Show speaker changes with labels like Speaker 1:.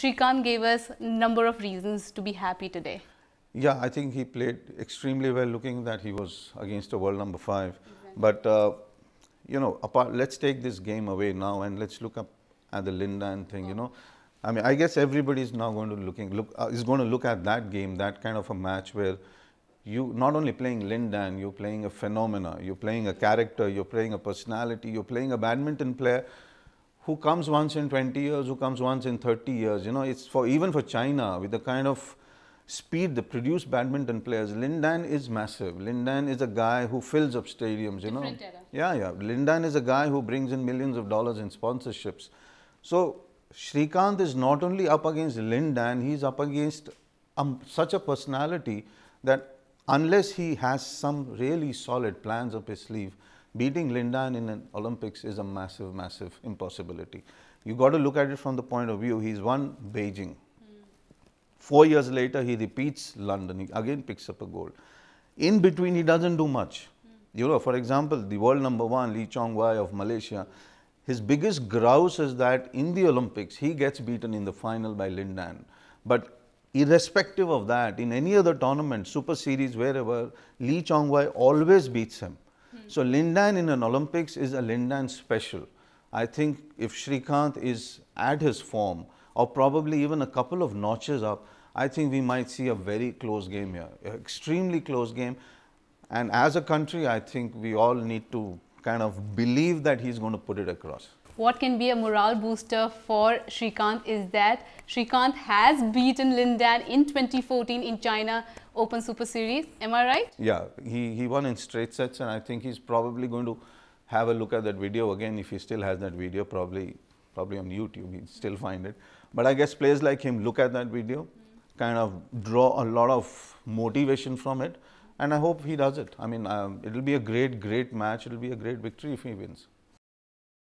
Speaker 1: Shrikant gave us number of reasons to be happy today.
Speaker 2: Yeah, I think he played extremely well looking that he was against a world number five. Exactly. But, uh, you know, apart, let's take this game away now and let's look up at the Linda and thing, oh. you know. I mean, I guess everybody is now going to looking look uh, is going to look at that game, that kind of a match where you not only playing Lindan, you're playing a phenomena, you're playing a character, you're playing a personality, you're playing a badminton player who comes once in 20 years, who comes once in 30 years. You know, it's for even for China with the kind of speed they produce badminton players. Lindan is massive. Lindan is a guy who fills up stadiums. You Different know, era. yeah, yeah. Lindan is a guy who brings in millions of dollars in sponsorships. So Shrikant is not only up against Lindan, he's up against um, such a personality that unless he has some really solid plans up his sleeve, beating Lindan in an Olympics is a massive, massive impossibility. You got to look at it from the point of view, he's won Beijing. Four years later, he repeats London, he again picks up a gold. In between, he doesn't do much. You know, for example, the world number one, Lee Chong Wai of Malaysia, his biggest grouse is that in the Olympics, he gets beaten in the final by Lindan. But irrespective of that, in any other tournament, super series, wherever, Lee Chong Wai always beats him. So Lindan in an Olympics is a Lindan special. I think if Shrikant is at his form or probably even a couple of notches up, I think we might see a very close game here, extremely close game. And as a country, I think we all need to kind of believe that he's going to put it across
Speaker 1: what can be a morale booster for Shrikant is that Shrikant has beaten Dan in 2014 in China Open Super Series. Am I right?
Speaker 2: Yeah, he, he won in straight sets and I think he's probably going to have a look at that video again if he still has that video probably probably on YouTube he still find it. But I guess players like him look at that video, kind of draw a lot of motivation from it and I hope he does it. I mean, um, it'll be a great, great match. It'll be a great victory if he wins.